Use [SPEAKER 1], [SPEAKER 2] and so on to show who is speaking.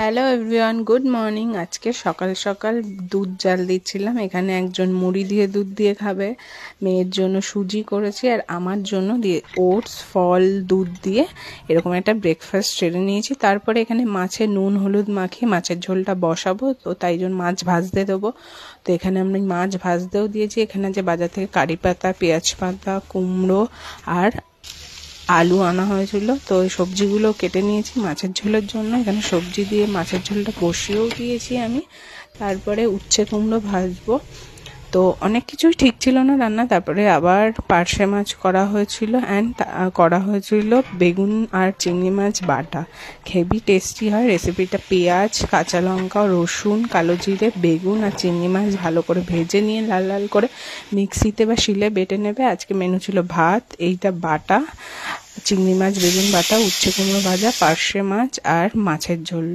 [SPEAKER 1] hello everyone good morning আজকে সকাল সকাল দুধ জাল দিচ্ছিলাম এখানে একজন মুড়ি দিয়ে দুধ দিয়ে খাবে মেয়ের জন্য সুজি করেছি আর আমার জন্য দিয়ে ওটস ফল দুধ দিয়ে এরকম একটা ব্রেকফাস্ট সেরে নিয়েছি তারপরে এখানে মাছে নুন হলুদ মাখিয়ে মাছের ঝোলটা বসাবো তো তাই জন্য মাছ ভাজতে দেবো তো এখানে আমি মাছ ভাজতেও দিয়েছি এখানে যে বাজার থেকে কারি পাতা পেঁয়াজ পাতা কুমড়ো আর আলু আনা হয়েছিল তো ওই সবজিগুলো কেটে নিয়েছি মাছের ঝোলের জন্য এখানে সবজি দিয়ে মাছের ঝোলটা বসিয়েও দিয়েছি আমি তারপরে উচ্ছে কুমড়ো ভাজবো তো অনেক কিছুই ঠিক ছিল না রান্না তারপরে আবার পার্শে মাছ করা হয়েছিল অ্যান্ড করা হয়েছিল বেগুন আর চিংড়ি মাছ বাটা খেবি টেস্টি হয় রেসিপিটা পেঁয়াজ কাঁচা লঙ্কা রসুন কালো জিরে বেগুন আর চিংড়ি মাছ ভালো করে ভেজে নিয়ে লাল লাল করে মিক্সিতে বা শিলে বেটে নেবে আজকে মেনু ছিল ভাত এইটা বাটা চিংড়ি মাছ বেগুন বাটা উচ্ছে কুমড়ো ভাজা পার্শে মাছ আর মাছের ঝোল